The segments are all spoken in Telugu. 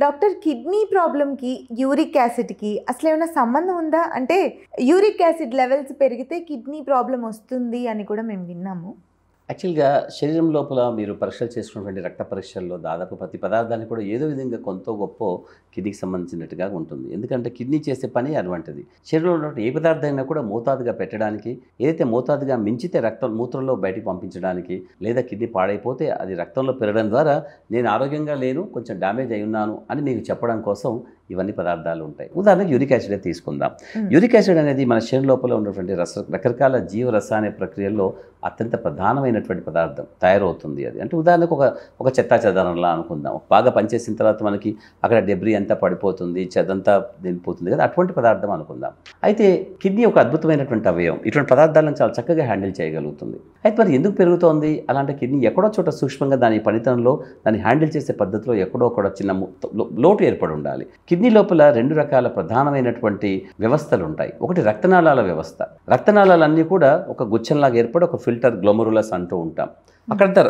డాక్టర్ కిడ్నీ ప్రాబ్లంకి యూరిక్ యాసిడ్కి అసలు ఏమైనా సంబంధం ఉందా అంటే యూరిక్ యాసిడ్ లెవెల్స్ పెరిగితే కిడ్నీ ప్రాబ్లం వస్తుంది అని కూడా మేము విన్నాము యాక్చువల్గా శరీరం లోపల మీరు పరీక్షలు చేసుకున్నటువంటి రక్త పరీక్షల్లో దాదాపు ప్రతి పదార్థాన్ని కూడా ఏదో విధంగా కొంత గొప్ప కిడ్నీకి సంబంధించినట్టుగా ఉంటుంది ఎందుకంటే కిడ్నీ చేసే పని అటువంటిది శరీరంలో ఉన్నటువంటి ఏ పదార్థమైనా కూడా మోతాదుగా పెట్టడానికి ఏదైతే మోతాదుగా మించితే రక్తం మూత్రంలో బయటికి పంపించడానికి లేదా కిడ్నీ పాడైపోతే అది రక్తంలో పెరగడం ద్వారా నేను ఆరోగ్యంగా లేను కొంచెం డ్యామేజ్ అయి ఉన్నాను అని మీకు చెప్పడం కోసం ఇవన్నీ పదార్థాలు ఉంటాయి ఉదాహరణకు యూరిక్ యాసిడ్ తీసుకుందాం యూరిక్ యాసిడ్ అనేది మన శరీరం లోపల ఉన్నటువంటి రస రకరకాల జీవరస అనే ప్రక్రియల్లో అత్యంత ప్రధానమైనటువంటి పదార్థం తయారవుతుంది అది అంటే ఉదాహరణకు ఒక ఒక చెత్తా చెదరంలా అనుకుందాం బాగా పనిచేసిన తర్వాత మనకి అక్కడ డెబ్రీ అంతా పడిపోతుంది చెదంతా దిగిపోతుంది కదా అటువంటి పదార్థం అనుకుందాం అయితే కిడ్నీ ఒక అద్భుతమైనటువంటి అవయవం ఇటువంటి పదార్థాలను చాలా చక్కగా హ్యాండిల్ చేయగలుగుతుంది అయితే మరి ఎందుకు పెరుగుతోంది అలాంటి కిడ్నీ ఎక్కడో చోట సూక్ష్మంగా దాని పనితనంలో దాన్ని హ్యాండిల్ చేసే పద్ధతిలో ఎక్కడో ఒక చిన్న లోటు ఏర్పడి ఉండాలి కిడ్నీ కిడ్నీ లోపల రెండు రకాల ప్రధానమైనటువంటి వ్యవస్థలు ఉంటాయి ఒకటి రక్తనాళాల వ్యవస్థ రక్తనాళాలన్నీ కూడా ఒక గుచ్చంలాగా ఏర్పడి ఒక ఫిల్టర్ గ్లోమరులస్ అంటూ ఉంటాం అక్కడంతా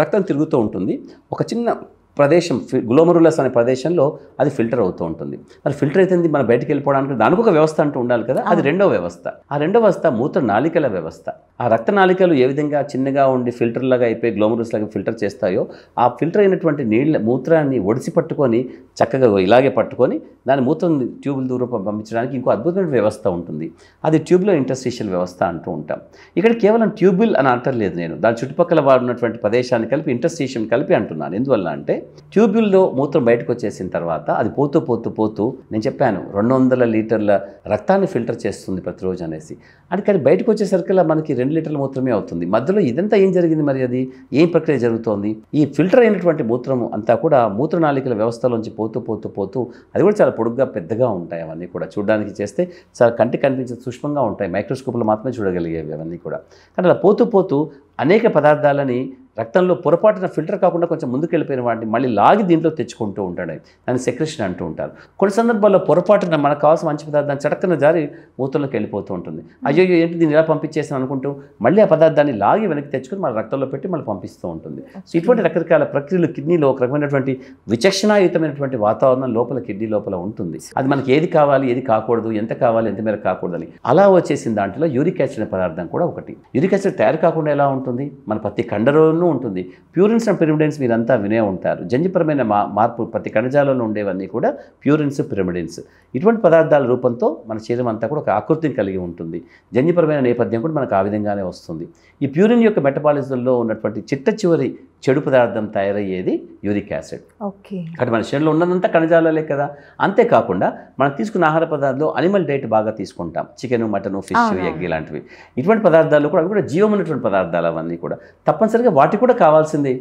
రక్తం తిరుగుతూ ఉంటుంది ఒక చిన్న ప్రదేశం గులోమరులస్ అనే ప్రదేశంలో అది ఫిల్టర్ అవుతూ ఉంటుంది మరి ఫిల్టర్ అయితే మనం బయటకు వెళ్ళిపోవడానికి దానికి ఒక వ్యవస్థ అంటూ ఉండాలి కదా అది రెండో వ్యవస్థ ఆ రెండో వ్యవస్థ మూత్ర నాళికల వ్యవస్థ ఆ రక్త నాళికలు ఏ విధంగా చిన్నగా ఉండి ఫిల్టర్లాగా అయిపోయి గ్లోమరస్ లాగా ఫిల్టర్ చేస్తాయో ఆ ఫిల్టర్ అయినటువంటి నీళ్ళ మూత్రాన్ని ఒడిసి పట్టుకొని చక్కగా ఇలాగే పట్టుకొని దాని మూత్రం ట్యూబుల దూరం పంపించడానికి ఇంకో అద్భుతమైన వ్యవస్థ ఉంటుంది అది ట్యూబ్లో ఇంటర్స్టిషియల్ వ్యవస్థ అంటూ ఉంటాం ఇక్కడ కేవలం ట్యూబుల్ అని అంటలేదు నేను దాని చుట్టుపక్కల వారు ఉన్నటువంటి ప్రదేశాన్ని కలిపి ఇంటర్స్టిషియం కలిపి అంటున్నాను ఎందువల్ల అంటే ట్యూబ్యుల్లో మూత్రం బయటకు వచ్చేసిన తర్వాత అది పోతూ పోతూ పోతూ నేను చెప్పాను రెండు వందల లీటర్ల రక్తాన్ని ఫిల్టర్ చేస్తుంది ప్రతిరోజు అనేసి అంటే కానీ బయటకు వచ్చేసరికి మనకి రెండు లీటర్ల మూత్రమే అవుతుంది మధ్యలో ఇదంతా ఏం జరిగింది మరి అది ఏం ప్రక్రియ జరుగుతోంది ఈ ఫిల్టర్ అయినటువంటి మూత్రం అంతా కూడా మూత్రనాళికల వ్యవస్థలోంచి పోతూ పోతూ పోతూ అది కూడా చాలా పొడుగ్గా పెద్దగా ఉంటాయి అవన్నీ కూడా చూడడానికి చేస్తే చాలా కంటికి కనిపించే సూక్ష్మంగా ఉంటాయి మైక్రోస్కోప్లో మాత్రమే చూడగలిగేవి అవన్నీ కూడా కానీ అలా పోతూ పోతూ అనేక పదార్థాలని రక్తంలో పొరపాటున ఫిల్టర్ కాకుండా కొంచెం ముందుకు వెళ్ళిపోయిన వాటిని మళ్ళీ లాగి దీంట్లో తెచ్చుకుంటూ ఉంటాడు దాన్ని సెక్రెషన్ అంటూ ఉంటారు కొన్ని సందర్భాల్లో పొరపాటున మనకు కావాల్సిన మంచి పదార్థాన్ని చటక్కన జారి మూతల్లోకి వెళ్ళిపోతూ ఉంటుంది అయ్యో ఏంటి దీన్ని ఎలా పంపించేసాను అనుకుంటూ మళ్ళీ ఆ పదార్థాన్ని లాగి వెనక్కి తెచ్చుకొని మన రక్తంలో పెట్టి మళ్ళీ పంపిస్తూ ఉంటుంది సో ఇటువంటి రకరకాల ప్రక్రియలు కిడ్నీలో ఒక రకమైనటువంటి విచక్షణాయుతమైనటువంటి వాతావరణం లోపల కిడ్నీ లోపల ఉంటుంది అది మనకి ఏది కావాలి ఏది కాకూడదు ఎంత కావాలి ఎంత మేర కాకూడదని అలా వచ్చేసిన దాంట్లో యూరిక్ యాసిడ్ పదార్థం కూడా ఒకటి యూరిక్ యాసిడ్ తయారు కాకుండా ఎలా ఉంటుంది మన ప్రతి కండరోను ఉంటుంది ప్యూరిన్స్ అండ్ పిరిమిడిన్స్ మీరంతా వినే ఉంటారు జంజిపరమైన మా మార్పు ప్రతి కణజాలంలో ఉండేవన్నీ కూడా ప్యూరిన్స్ పిరిమిడిన్స్ ఇటువంటి పదార్థాల రూపంతో మన శరీరం అంతా కూడా ఒక ఆకృతిని కలిగి ఉంటుంది జన్యుపరమైన నేపథ్యం కూడా మనకు ఆ విధంగానే వస్తుంది ఈ ప్యూరిన్ యొక్క మెటబాలిజంలో ఉన్నటువంటి చిట్ట చివరి చెడు పదార్థం తయారయ్యేది యూరిక్ యాసిడ్ ఓకే అంటే మన శరీరంలో ఉన్నదంతా కణజాలాలే కదా అంతేకాకుండా మనం తీసుకున్న ఆహార పదార్థాలు అనిమల్ డైట్ బాగా తీసుకుంటాం చికెన్ మటన్ ఫిష్ ఎగ్ ఇలాంటివి ఇటువంటి పదార్థాలు కూడా అవి కూడా జీవమైనటువంటి పదార్థాలు అవన్నీ కూడా తప్పనిసరిగా వాటికి కూడా కావాల్సింది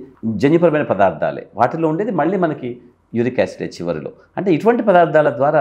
జన్యుపరమైన పదార్థాలే వాటిలో ఉండేది మళ్ళీ మనకి యూరిక్ యాసిడ్ చివరిలో అంటే ఇటువంటి పదార్థాల ద్వారా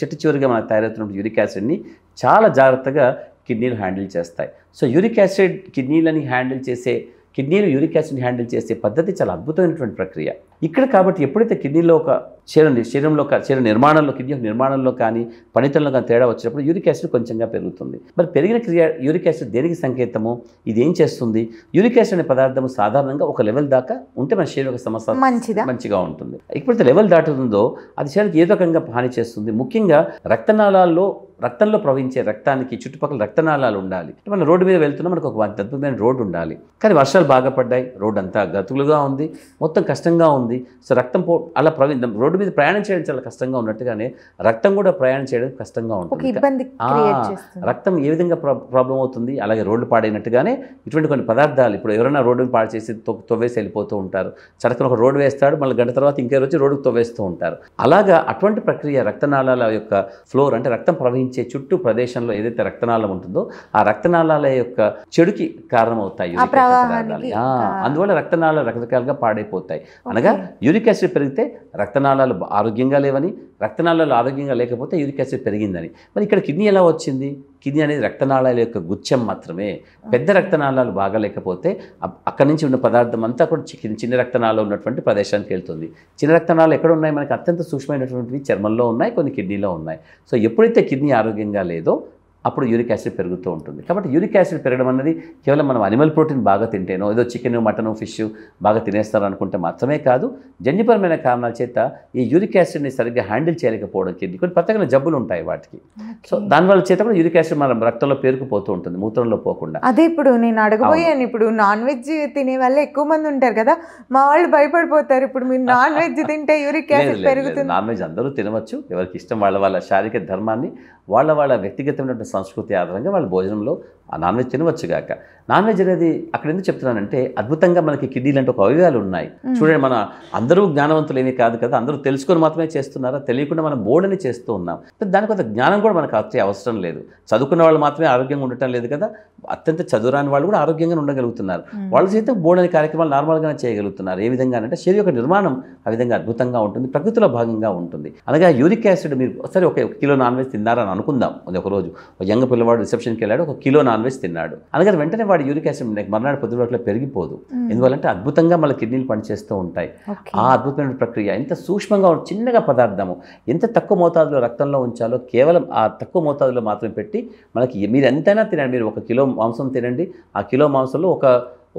చెట్టు చివరిగా మనకు తయారవుతున్న యూరిక్ యాసిడ్ని చాలా జాగ్రత్తగా కిడ్నీలు హ్యాండిల్ చేస్తాయి సో యూరిక్ యాసిడ్ కిడ్నీలని హ్యాండిల్ చేసే కిడ్నీలు యూరిక్ యాసిడ్ హ్యాండిల్ చేసే పద్ధతి చాలా అద్భుతమైనటువంటి ప్రక్రియ ఇక్కడ కాబట్టి ఎప్పుడైతే కిడ్నీలో ఒక శరీరం శరీరంలో శరీర నిర్మాణంలో కిడ్నీ నిర్మాణంలో కానీ పనితనంలో కానీ తేడా వచ్చినప్పుడు యూరిక్ యాసిడ్ కొంచెంగా పెరుగుతుంది మరి పెరిగిన క్రియా యూరిక్ యాసిడ్ దేనికి సంకేతము ఇది ఏం చేస్తుంది యూరిక్ యాసిడ్ అనే పదార్థం సాధారణంగా ఒక లెవెల్ దాకా ఉంటే మన శరీరం యొక్క సమస్య మంచిగా ఉంటుంది ఎప్పుడైతే లెవెల్ దాటుతుందో అది శరీరానికి ఏదో రకంగా హాని చేస్తుంది ముఖ్యంగా రక్తనాళాల్లో రక్తంలో ప్రవహించే రక్తానికి చుట్టుపక్కల రక్తనాళాలు ఉండాలి మనం రోడ్డు మీద వెళ్తున్నా మనకు ఒక అద్భుతమైన రోడ్డు ఉండాలి కానీ వర్షాలు బాగా పడ్డాయి రోడ్డు అంతా గతులుగా ఉంది మొత్తం కష్టంగా ఉంది ఉంది సో రక్తం పో అలా ప్రవ రోడ్డు మీద ప్రయాణం చేయడం చాలా కష్టంగా ఉన్నట్టుగానే రక్తం కూడా ప్రయాణం చేయడం కష్టంగా ఉంటుంది రక్తం ఏ విధంగా ప్రాబ్లం అవుతుంది అలాగే రోడ్లు పాడైనట్టుగానే ఇటువంటి కొన్ని పదార్థాలు ఇప్పుడు ఎవరైనా రోడ్డుని పాడు చేసి తొవ్వేసి వెళ్ళిపోతూ ఉంటారు చడకన ఒక రోడ్డు వేస్తాడు మళ్ళీ గంట తర్వాత ఇంకే రోజు రోడ్డుకు తొవ్వేస్తూ ఉంటారు అలాగా అటువంటి ప్రక్రియ రక్తనాళాల యొక్క ఫ్లోర్ అంటే రక్తం ప్రవహించే చుట్టూ ప్రదేశంలో ఏదైతే రక్తనాళం ఉంటుందో ఆ రక్తనాళాల యొక్క చెడుకి కారణమవుతాయి అందువల్ల రక్తనాళాలు రకరకాలుగా పాడైపోతాయి అనగా యూరిక్ యాసిడ్ పెరిగితే రక్తనాళాలు ఆరోగ్యంగా లేవని రక్తనాళాలు ఆరోగ్యంగా లేకపోతే యూరిక్ యాసిడ్ పెరిగిందని మరి ఇక్కడ కిడ్నీ ఎలా వచ్చింది కిడ్నీ అనేది రక్తనాళాల యొక్క గుచ్చం మాత్రమే పెద్ద రక్తనాళాలు బాగా లేకపోతే అక్కడి నుంచి ఉన్న పదార్థం అంతా కూడా చిన్న చిన్న రక్తనాళాలు ఉన్నటువంటి ప్రదేశానికి వెళ్తుంది చిన్న రక్తనాళాలు ఎక్కడ ఉన్నాయి మనకి అత్యంత సూక్ష్మమైనటువంటివి చర్మంలో ఉన్నాయి కొన్ని కిడ్నీలో ఉన్నాయి సో ఎప్పుడైతే కిడ్నీ ఆరోగ్యంగా లేదో అప్పుడు యూరిక్ యాసిడ్ పెరుగుతూ ఉంటుంది కాబట్టి యూరిక్ యాసిడ్ పెరగడం అన్నది కేవలం మనం అనిమల్ ప్రోటీన్ బాగా తింటేనో ఏదో చికెన్ మటన్ ఫిష్ బాగా తినేస్తారు అనుకుంటే మాత్రమే కాదు జన్యుపరమైన కారణాల చేత ఈ యూరిక్ యాసిడ్ని సరిగ్గా హ్యాండిల్ చేయలేకపోవడం కింద కొన్ని ప్రత్యేకమైన జబ్బులు ఉంటాయి వాటికి సో దానివల్ల చేత కూడా యూరిక్ యాసిడ్ మనం రక్తంలో పేరుకుపోతూ ఉంటుంది మూత్రంలో పోకుండా అదే ఇప్పుడు నేను అడగబోయాను ఇప్పుడు నాన్ వెజ్ తినే వాళ్ళే ఎక్కువ మంది ఉంటారు కదా మా వాళ్ళు భయపడిపోతారు ఇప్పుడు మీరు నాన్ వెజ్ తింటే యూరిక్ యాసిడ్ పెరుగుతుంది నాన్ వెజ్ అందరూ తినవచ్చు ఎవరికి ఇష్టం వాళ్ళ వాళ్ళ శారీరక ధర్మాన్ని వాళ్ళ వాళ్ళ వ్యక్తిగతమైనటువంటి సంస్కృతి ఆధారంగా వాళ్ళ భోజనంలో ఆ నాన్ వెజ్ తినవచ్చుగాక నాన్ వెజ్ అనేది అక్కడ ఎందుకు చెప్తున్నానంటే అద్భుతంగా మనకి కిడ్నీ లాంటి ఒక అవయవాలు ఉన్నాయి చూడండి మన అందరూ జ్ఞానవంతులేమి కాదు కదా అందరూ తెలుసుకొని మాత్రమే చేస్తున్నారా తెలియకుండా మనం బోర్డని చేస్తూ ఉన్నాం దాని కొంత జ్ఞానం కూడా మనకు అతి అవసరం లేదు చదువుకున్న వాళ్ళు మాత్రమే ఆరోగ్యంగా ఉండటం లేదు కదా అత్యంత చదువురాని వాళ్ళు కూడా ఆరోగ్యంగా ఉండగలుగుతున్నారు వాళ్ళ సైతం బోర్డని కార్యక్రమాలు నార్మల్గానే చేయగలుగుతున్నారు ఏ విధంగా అంటే శరీర యొక్క నిర్మాణం ఆ విధంగా అద్భుతంగా ఉంటుంది ప్రకృతిలో భాగంగా ఉంటుంది అలాగే యూరిక్ యాసిడ్ మీరు సరే ఒక కిలో నాన్ వెజ్ తిన్నారని అనుకుందాం అది ఒకరోజు యంగ్ పిల్లవాడు రిసెప్షన్కి వెళ్ళాడు ఒక కిలో నాన్ నాన్ వెజ్ తిన్నాడు అందుకని వెంటనే వాడు యూరిక్ యాసిడ్ మర్నాడు పొద్దు వరకు పెరిగిపోదు ఎందువల్లంటే అద్భుతంగా మళ్ళీ కిడ్నీలు పనిచేస్తూ ఉంటాయి ఆ అద్భుతమైన ప్రక్రియ ఎంత సూక్ష్మంగా చిన్నగా పదార్థము ఎంత తక్కువ మోతాదులో రక్తంలో ఉంచాలో కేవలం ఆ తక్కువ మోతాదులో మాత్రమే పెట్టి మనకి మీరు ఎంతైనా తినండి మీరు ఒక కిలో మాంసం తినండి ఆ కిలో మాంసంలో ఒక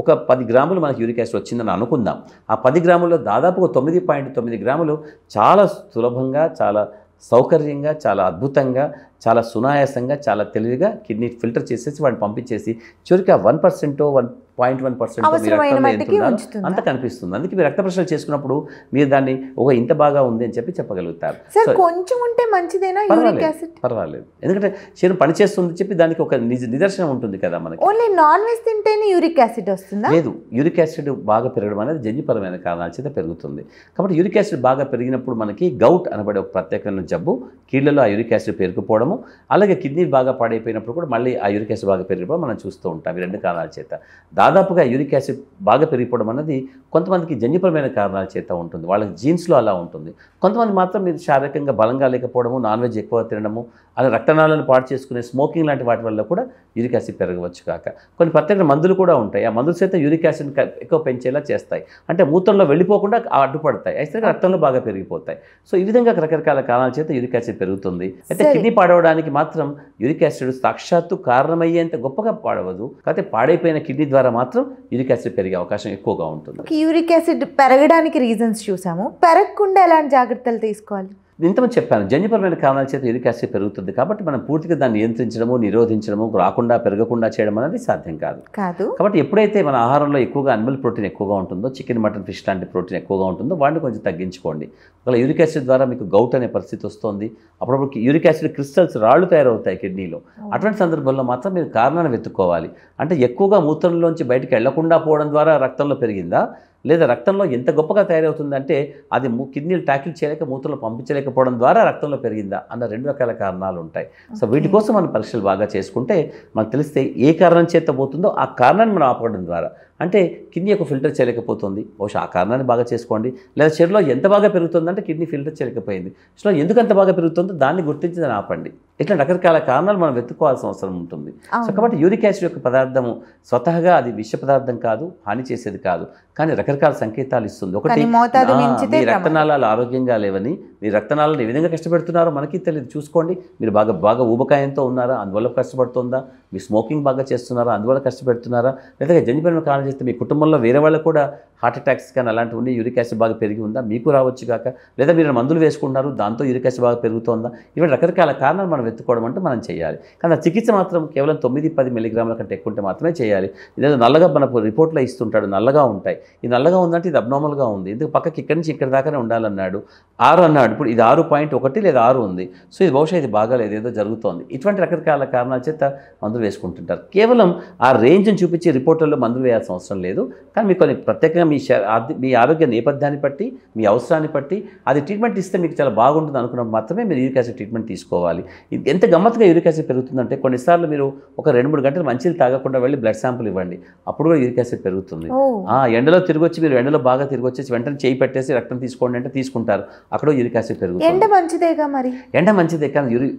ఒక పది గ్రాములు మనకి యూరిక్ యాసిడ్ వచ్చిందని అనుకుందాం ఆ పది గ్రాముల్లో దాదాపుగా తొమ్మిది పాయింట్ తొమ్మిది గ్రాములు చాలా సులభంగా చాలా సౌకర్యంగా చాలా అద్భుతంగా చాలా సునాయాసంగా చాలా తెలివిగా కిడ్నీ ఫిల్టర్ చేసేసి వాడిని పంపించేసి చివరికి ఆ వన్ పర్సెంటో వన్ పాయింట్ వన్ పర్సెంట్ అంత కనిపిస్తుంది అందుకే మీరు రక్త ప్రశ్నలు చేసుకున్నప్పుడు మీరు దాన్ని ఒక ఇంత బాగా ఉంది అని చెప్పి చెప్పగలుగుతారు కొంచెం ఉంటే మంచిదేనా పర్వాలేదు పర్వాలేదు ఎందుకంటే శరీరం పనిచేస్తుంది చెప్పి దానికి ఒక నిదర్శనం ఉంటుంది కదా మనకి ఓన్లీ నాన్ వెజ్ తింటేనే యూరిక్ యాసిడ్ వస్తుంది లేదు యూరిక్ యాసిడ్ బాగా పెరగడం అనేది జన్యుపరమైన కారణాల చేత పెరుగుతుంది కాబట్టి యూరిక్ యాసిడ్ బాగా పెరిగినప్పుడు మనకి గౌట్ అనబడే ఒక ప్రత్యేకమైన జబ్బు కీళ్ళలో ఆ యూరిక్ యాసిడ్ పేరుకుపోవడము అలాగే కిడ్నీ బాగా పాడైపోయినప్పుడు కూడా మళ్ళీ ఆ యూరిక్ యాసిడ్ బాగా పెరిగిపోవడం మనం చూస్తూ ఉంటాం ఈ రెండు కారణాల చేత దాదాపుగా యూరిక్ యాసిడ్ బాగా పెరిగిపోవడం అనేది కొంతమందికి జన్యుపరమైన కారణాల చేత ఉంటుంది వాళ్ళకి జీన్స్లో అలా ఉంటుంది కొంతమంది మాత్రం మీరు శారీరకంగా బలంగా లేకపోవడము నాన్ వెజ్ ఎక్కువ తినడము అలా రక్తనాళాలను పాడు చేసుకునే స్మోకింగ్ లాంటి వాటి వల్ల కూడా యూరిక్ యాసిడ్ పెరగవచ్చు కాక కొన్ని ప్రత్యేక మందులు కూడా ఉంటాయి ఆ మందులు చేత యూరిక్ యాసిడ్ ఎక్కువ పెంచేలా చేస్తాయి అంటే మూత్రంలో వెళ్ళిపోకుండా అడ్డుపడతాయి అయితే రక్తంలో బాగా పెరిగిపోతాయి సో ఈ విధంగా రకరకాల కారణాల చేత యూరిక్ యాసిడ్ పెరుగుతుంది అయితే కిడ్నీ పాడవడానికి మాత్రం యూరిక్ యాసిడ్ సాక్షాత్తు కారణమయ్యేంత గొప్పగా పాడవదు కాకపోతే పాడైపోయిన కిడ్నీ ద్వారా మాత్రం యూరిక్ యాసిడ్ పెరిగే అవకాశం ఎక్కువగా ఉంటుంది యూరిక్ యాసిడ్ పెరగడానికి రీజన్స్ చూసాము పెరగకుండా ఎలాంటి జాగ్రత్తలు తీసుకోవాలి ఇంతమంది చెప్పాను జన్యుపరమైన కారణాల చేత యూరిక్ పెరుగుతుంది కాబట్టి మనం పూర్తిగా దాన్ని నియంత్రించడము నిరోధించడము రాకుండా పెరగకుండా చేయడం అనేది సాధ్యం కాదు కాదు కాబట్టి ఎప్పుడైతే మన ఆహారంలో ఎక్కువగా అనిమల్ ప్రోటీన్ ఎక్కువగా ఉంటుందో చికెన్ మటన్ ఫిష్ లాంటి ప్రోటీన్ ఎక్కువగా ఉంటుందో వాడిని కొంచెం తగ్గించుకోండి ఒకవేళ యూరిక్ యాసిడ్ ద్వారా మీకు గౌట్ అనే పరిస్థితి వస్తుంది అప్పుడప్పుడు యూరిక్ యాసిడ్ క్రిస్టల్స్ రాళ్ళు తయారవుతాయి కిడ్నీలో అటువంటి సందర్భంలో మాత్రం మీరు కారణాన్ని వెతుక్కోవాలి అంటే ఎక్కువగా మూత్రంలోంచి బయటకు వెళ్లకుండా పోవడం ద్వారా రక్తంలో పెరిగిందా లేదా రక్తంలో ఎంత గొప్పగా తయారవుతుందంటే అది కిడ్నీలు ట్యాకిల్ చేయలేక మూత్రలు పంపించలేకపోవడం ద్వారా రక్తంలో పెరిగిందా అన్న రెండు రకాల కారణాలు ఉంటాయి సో వీటి కోసం మనం పరీక్షలు బాగా చేసుకుంటే మనకు తెలిస్తే ఏ కారణం చేత పోతుందో ఆ కారణాన్ని మనం ఆపడం ద్వారా అంటే కిడ్నీ యొక్క ఫిల్టర్ చేయలేకపోతుంది బహుశా ఆ కారణాన్ని బాగా చేసుకోండి లేదా చెరులో ఎంత బాగా పెరుగుతుందంటే కిడ్నీ ఫిల్టర్ చేయలేకపోయింది అసలు ఎందుకు అంత బాగా పెరుగుతుందో దాన్ని గుర్తించి దాన్ని ఆపండి ఇట్లా రకరకాల కారణాలు మనం వెతుక్కోవాల్సిన అవసరం ఉంటుంది సో కాబట్టి యూరిక్ యాసిడ్ యొక్క పదార్థము స్వతహగా అది విష పదార్థం కాదు హాని చేసేది కాదు కానీ రకరకాల సంకేతాలు ఇస్తుంది ఒకటి మీ రక్తనాళాలు ఆరోగ్యంగా లేవని మీ రక్తనాళాలు ఏ విధంగా కష్టపెడుతున్నారో మనకి తెలియదు చూసుకోండి మీరు బాగా బాగా ఊబకాయంతో ఉన్నారా అందువల్ల కష్టపడుతుందా మీ స్మోకింగ్ బాగా చేస్తున్నారా అందువల్ల కష్టపెడుతున్నారా లేదా జన్యుపరమైన కారణం చేస్తే మీ కుటుంబంలో వేరే వాళ్ళకు కూడా హార్ట్ అటాక్స్ కానీ అలాంటివన్నీ యూరిక్ యాసిడ్ బాగా పెరిగి ఉందా మీకు రావచ్చు కాక లేదా మీరు మందులు వేసుకుంటున్నారు దాంతో యూరిక్ యాసిడ్ బాగా పెరుగుతుందా ఇవన్నీ రకరకాల కారణాలు మనం వెతుక్కోవడం అంటే మనం చేయాలి కానీ ఆ చికిత్స మాత్రం కేవలం తొమ్మిది పది మిలిగ్రాముల కంటే ఎక్కువ ఉంటే మాత్రమే చేయాలి ఇదేదో నల్లగా మనకు రిపోర్ట్లో ఇస్తుంటాడు నల్లగా ఉంటాయి ఈ నల్లగా ఉందంటే ఇది అబ్నార్మల్గా ఉంది ఎందుకు పక్కకి ఇక్కడి నుంచి ఇక్కడి దాకానే ఉండాలన్నాడు ఆరు అన్నాడు ఇప్పుడు ఇది ఆరు పాయింట్ ఒకటి లేదా ఆరు ఉంది సో ఇది బహుశా ఇది బాగాలేదు ఏదో జరుగుతోంది ఇటువంటి రకరకాల కారణాల చేత మందులు వేసుకుంటుంటారు కేవలం ఆ రేంజ్ని చూపించి రిపోర్టర్లో మందులు వేయాల్సిన అవసరం లేదు కానీ మీకు కొన్ని ప్రత్యేకంగా మీ మీ ఆరోగ్య నేపథ్యాన్ని బట్టి మీ అవసరాన్ని బట్టి అది ట్రీట్మెంట్ ఇస్తే మీకు చాలా బాగుంటుంది అనుకున్నప్పుడు మాత్రమే మీరు యూరిక్ యాసిడ్ ట్రీట్మెంట్ తీసుకోవాలి ఎంత గమ్మత్తుగా యూరిక్ యాసిడ్ పెరుగుతుందంటే కొన్నిసార్లు మీరు ఒక రెండు మూడు గంటలు మంచిది తాగకుండా వెళ్ళి బ్లడ్ శాంపుల్ ఇవ్వండి అప్పుడు కూడా యూరిక్ యాసిడ్ పెరుగుతుంది ఎండలో తిరిగొచ్చి మీరు ఎండలో బాగా తిరిగొచ్చేసి వెంటనే చేయి పెట్టేసి రక్తం తీసుకోండి అంటే తీసుకుంటారు అక్కడ యూరిక్ యాసిడ్ పెరుగుతుంది ఎండ మంచిదేగా మరి ఎండ మంచిదే కానీ యూరి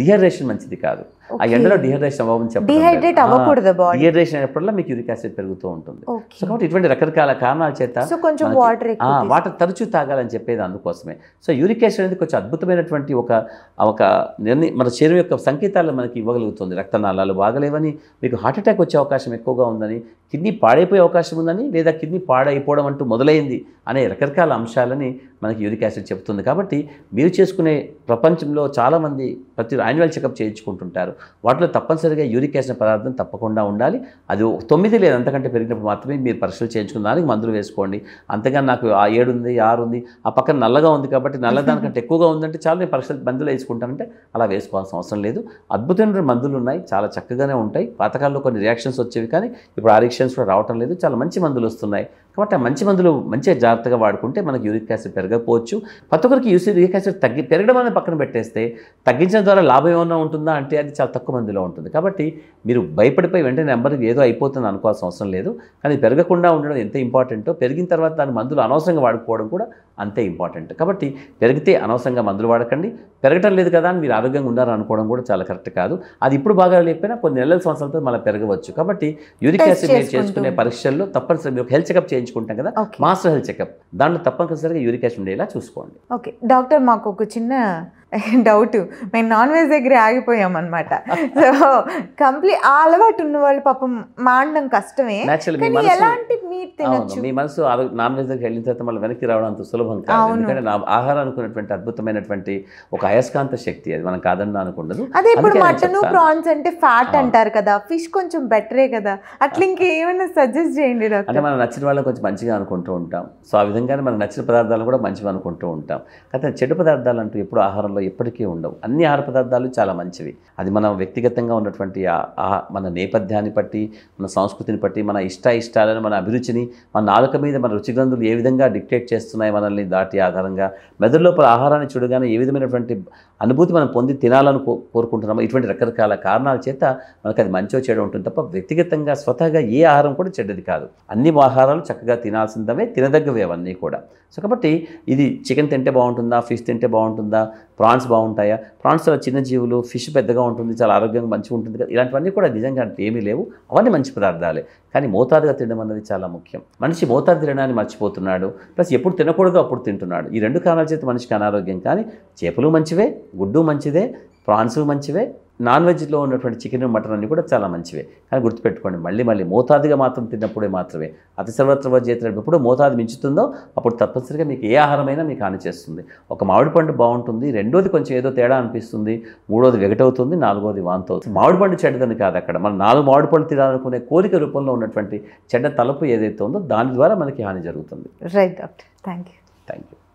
డిహైడ్రేషన్ మంచిది కాదు ఆ ఎండలో డిహైడ్రేషన్ అవ్వమని చెప్పి డిహైడ్రేట్ అవ్వకూడదు డిహైడ్రేషన్ అయినప్పుడు మీకు యూరిక్ యాసిడ్ పెరుగుతూ ఉంటుంది సో కాబట్టి ఇటువంటి రకరకాల కారణాల చేత కొంచెం వాటర్ వాటర్ తరచూ తాగాలని చెప్పేది అందుకోసమే సో యూరిక్ యాసిడ్ అనేది కొంచెం అద్భుతమైనటువంటి ఒక ఒక నిర్ణయం మన శరీరం యొక్క సంకేతాలు మనకి ఇవ్వగలుగుతుంది రక్తనాళాలు బాగలేవని మీకు హార్ట్ అటాక్ వచ్చే అవకాశం ఎక్కువగా ఉందని కిడ్నీ పాడైపోయే అవకాశం ఉందని లేదా కిడ్నీ పాడైపోవడం అంటూ మొదలైంది అనే రకరకాల అంశాలని మనకి యూరిక్ యాసిడ్ చెప్తుంది కాబట్టి మీరు చేసుకునే ప్రపంచంలో చాలామంది ప్రతి యాన్యువల్ చెకప్ చేయించుకుంటుంటారు వాటిలో తప్పనిసరిగా యూరిక్ యాసిడ్ పదార్థం తప్పకుండా ఉండాలి అది తొమ్మిది లేదు అంతకంటే పెరిగినప్పుడు మాత్రమే మీరు పరీక్షలు చేయించుకున్న దానికి మందులు వేసుకోండి అంతగా నాకు ఆ ఏడు ఉంది ఆరు ఉంది ఆ పక్కన నల్లగా ఉంది కాబట్టి నల్ల దానికంటే ఎక్కువగా ఉందంటే చాలా నేను పరీక్షలు మందులు వేసుకుంటానంటే అలా వేసుకోవాల్సిన అవసరం లేదు అద్భుతమైన మందులు ఉన్నాయి చాలా చక్కగానే ఉంటాయి పాతకాలంలో కొన్ని రియాక్షన్స్ వచ్చేవి కానీ ఇప్పుడు ఆ రియాక్షన్స్ కూడా రావటం లేదు చాలా మంచి మందులు వస్తున్నాయి కాబట్టి ఆ మంచి మందులు మంచిగా జాగ్రత్తగా వాడుకుంటే మనకు యూరిక్ యాసిడ్ పెరగకపోవచ్చు ప్రతి ఒక్కరికి యూరిక్ యాసిడ్ తగ్గి పెరగడం అనేది పక్కన పెట్టేస్తే తగ్గించడం ద్వారా లాభం ఏమైనా ఉంటుందా అంటే అది చాలా తక్కువ మందిలో ఉంటుంది కాబట్టి మీరు భయపడిపోయి వెంటనే నెంబర్ ఏదో అయిపోతుంది అనుకోవాల్సిన అవసరం లేదు కానీ పెరగకుండా ఉండడం ఎంత ఇంపార్టెంటో పెరిగిన తర్వాత దాని మందులు అనవసరంగా వాడుకోవడం కూడా అంతే ఇంపార్టెంట్ కాబట్టి పెరిగితే అనవసరంగా మందులు వాడకండి పెరగటం లేదు కదా అని మీరు ఆరోగ్యంగా ఉన్నారని అనుకోవడం కూడా చాలా కరెక్ట్ కాదు అది ఇప్పుడు బాగా లేకపోయినా కొన్ని నెలల సంవత్సరాలతో మళ్ళీ పెరగవచ్చు కాబట్టి యూరిక్ యాసిడ్ మీరు చేసుకునే పరీక్షల్లో తప్పనిసరి మీరు హెల్త్ చెకప్ చేయించుకుంటాం కదా మాస్టర్ హెల్త్ చెకప్ దాంట్లో తప్పనిసరిగా యూరిక్ ఉండేలా చూసుకోండి ఓకే డాక్టర్ మాకు ఒక చిన్న డౌట్ మేము నాన్ వెజ్ దగ్గర ఆగిపోయాం అనమాట సో కంప్లీట్ ఆ అలవాటు ఉన్న వాళ్ళు పాపం మాండడం కష్టమే ఎలాంటి మీ మనసు నాన్ వెజ్ దగ్గరికి వెళ్ళిన తర్వాత మళ్ళీ వెనక్కి రావడం అంత సులభం కాదు ఎందుకంటే నా ఆహారం అనుకున్నటువంటి అద్భుతమైనటువంటి ఒక అయస్కాంత శక్తి అది మనం కాదని అనుకుండదు అదే ఇప్పుడు మటన్ ప్రాన్స్ అంటే ఫ్యాట్ అంటారు కదా ఫిష్ కొంచెం బెటరే కదా అట్లా ఇంకేమైనా సజెస్ట్ చేయండి అంటే మనం నచ్చిన వాళ్ళని కొంచెం మంచిగా అనుకుంటూ ఉంటాం సో ఆ విధంగానే మనం నచ్చిన పదార్థాలు కూడా మంచిగా అనుకుంటూ ఉంటాం కానీ చెడు పదార్థాలు అంటూ ఎప్పుడు ఆహారంలో ఎప్పటికీ ఉండవు అన్ని ఆహార పదార్థాలు చాలా మంచివి అది మనం వ్యక్తిగతంగా ఉన్నటువంటి మన నేపథ్యాన్ని బట్టి మన సంస్కృతిని బట్టి మన ఇష్ట ఇష్టాలను మన అభిరుచి గురించిని మన నాలుక మీద మన రుచిగ్రంథులు ఏ విధంగా డిక్టేట్ చేస్తున్నాయి మనల్ని దాటి ఆధారంగా మెదడు లోపల ఆహారాన్ని చూడగానే ఏ విధమైనటువంటి అనుభూతి మనం పొంది తినాలని కో కోరుకుంటున్నామో ఇటువంటి రకరకాల కారణాల చేత మనకు అది మంచో చెడు ఉంటుంది తప్ప వ్యక్తిగతంగా స్వతహగా ఏ ఆహారం కూడా చెడ్డది కాదు అన్ని ఆహారాలు చక్కగా తినాల్సిందమే తినదగ్గవే అవన్నీ కూడా సో కాబట్టి ఇది చికెన్ తింటే బాగుంటుందా ఫిష్ తింటే బాగుంటుందా ప్రాన్స్ బాగుంటాయా ప్రాన్స్ చాలా చిన్న జీవులు ఫిష్ పెద్దగా ఉంటుంది చాలా ఆరోగ్యంగా మంచిగా ఉంటుంది కదా ఇలాంటివన్నీ కూడా నిజంగా అంటే ఏమీ లేవు అవన్నీ మంచి పదార్థాలే కానీ మోతాదుగా తినడం అన్నది చాలా ముఖ్యం మనిషి మోతాదు తినడాన్ని మర్చిపోతున్నాడు ప్లస్ ఎప్పుడు తినకూడదు అప్పుడు తింటున్నాడు ఈ రెండు కారణాల చేత మనిషికి అనారోగ్యం కానీ చేపలు మంచివే గుడ్డు మంచిదే ప్రాన్స్ మంచివే నాన్ వెజ్లో ఉన్నటువంటి చికెన్ మటన్ అన్నీ కూడా చాలా మంచివే కానీ గుర్తుపెట్టుకోండి మళ్ళీ మళ్ళీ మోతాదుగా మాత్రం తిన్నప్పుడే మాత్రమే అతి సర్వత్ర చేతినప్పుడు మోతాదు మించుతుందో అప్పుడు తప్పనిసరిగా మీకు ఏ ఆహారమైనా మీకు హాని చేస్తుంది ఒక మామిడి పండు బాగుంటుంది రెండోది కొంచెం ఏదో తేడా అనిపిస్తుంది మూడోది వెగటవుతుంది నాలుగోది వాంతో మామిడి పండు చెడ్డదని కాదు అక్కడ మనం నాలుగు మామిడి పండు తినాలనుకునే కోరిక రూపంలో ఉన్నటువంటి చెడ్డ తలపు ఏదైతే ఉందో దాని ద్వారా మనకి హాని జరుగుతుంది right doctor thank you thank you